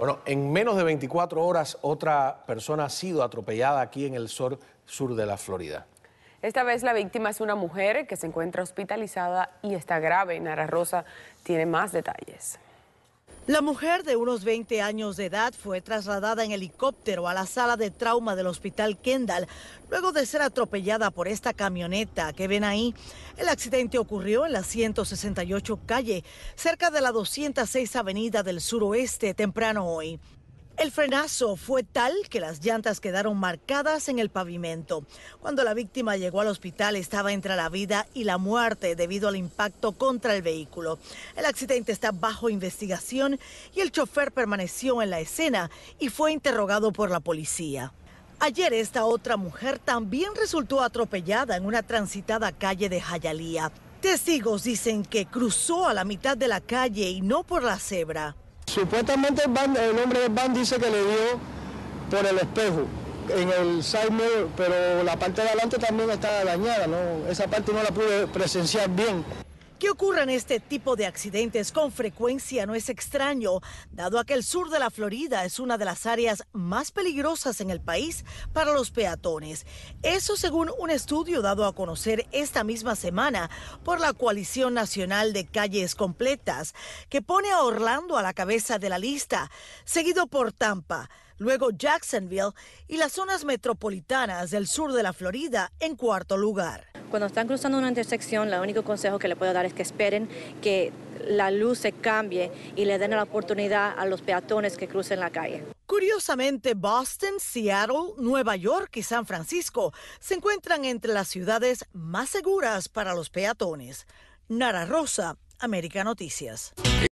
Bueno, en menos de 24 horas otra persona ha sido atropellada aquí en el sur, sur de la Florida. Esta vez la víctima es una mujer que se encuentra hospitalizada y está grave. Nara Rosa tiene más detalles. La mujer de unos 20 años de edad fue trasladada en helicóptero a la sala de trauma del hospital Kendall luego de ser atropellada por esta camioneta que ven ahí. El accidente ocurrió en la 168 calle, cerca de la 206 avenida del suroeste temprano hoy. El frenazo fue tal que las llantas quedaron marcadas en el pavimento. Cuando la víctima llegó al hospital estaba entre la vida y la muerte debido al impacto contra el vehículo. El accidente está bajo investigación y el chofer permaneció en la escena y fue interrogado por la policía. Ayer esta otra mujer también resultó atropellada en una transitada calle de Jayalía. Testigos dicen que cruzó a la mitad de la calle y no por la cebra. Supuestamente el, nombre el hombre del van dice que le dio por el espejo, en el side pero la parte de adelante también está dañada, ¿no? Esa parte no la pude presenciar bien. Que ocurran este tipo de accidentes con frecuencia no es extraño, dado a que el sur de la Florida es una de las áreas más peligrosas en el país para los peatones. Eso según un estudio dado a conocer esta misma semana por la Coalición Nacional de Calles Completas, que pone a Orlando a la cabeza de la lista, seguido por Tampa luego Jacksonville y las zonas metropolitanas del sur de la Florida en cuarto lugar. Cuando están cruzando una intersección, el único consejo que le puedo dar es que esperen que la luz se cambie y le den la oportunidad a los peatones que crucen la calle. Curiosamente, Boston, Seattle, Nueva York y San Francisco se encuentran entre las ciudades más seguras para los peatones. Nara Rosa, América Noticias.